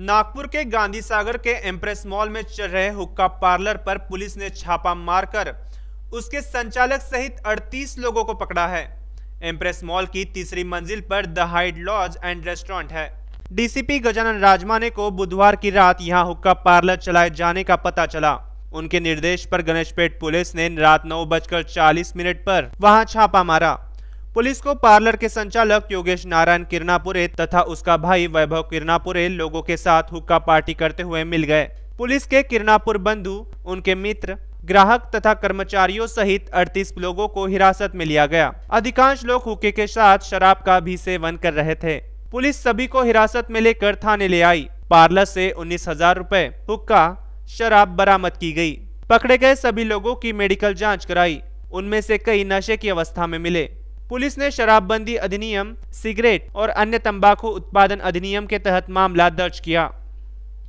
नागपुर के गांधी सागर के empress mall में चल रहे हुक्का पार्लर पर पुलिस ने छापा मारकर उसके संचालक सहित 38 लोगों को पकड़ा है एम्प्रेस मॉल की तीसरी मंजिल पर the Hyde lodge and restaurant है डीसीपी गजानन राजमाने को बुधवार की रात यहां हुक्का पार्लर चलाए जाने का पता चला उनके निर्देश पर गणेशपेट पुलिस ने रात नौ बजकर चालीस मिनट पर वहां छापा मारा पुलिस को पार्लर के संचालक योगेश नारायण किरनापुरे तथा उसका भाई वैभव किरनापुरे लोगों के साथ हुक्का पार्टी करते हुए मिल गए पुलिस के किरनापुर बंधु उनके मित्र ग्राहक तथा कर्मचारियों सहित 38 लोगों को हिरासत में लिया गया अधिकांश लोग हुक्के के साथ शराब का भी सेवन कर रहे थे पुलिस सभी को हिरासत में लेकर थाने ले आई पार्लर ऐसी उन्नीस हजार रूपए हुक्का शराब बरामद की गयी पकड़े गए सभी लोगों की मेडिकल जाँच कराई उनमें से कई नशे की अवस्था में मिले पुलिस ने शराबबंदी अधिनियम सिगरेट और अन्य तंबाकू उत्पादन अधिनियम के तहत मामला दर्ज किया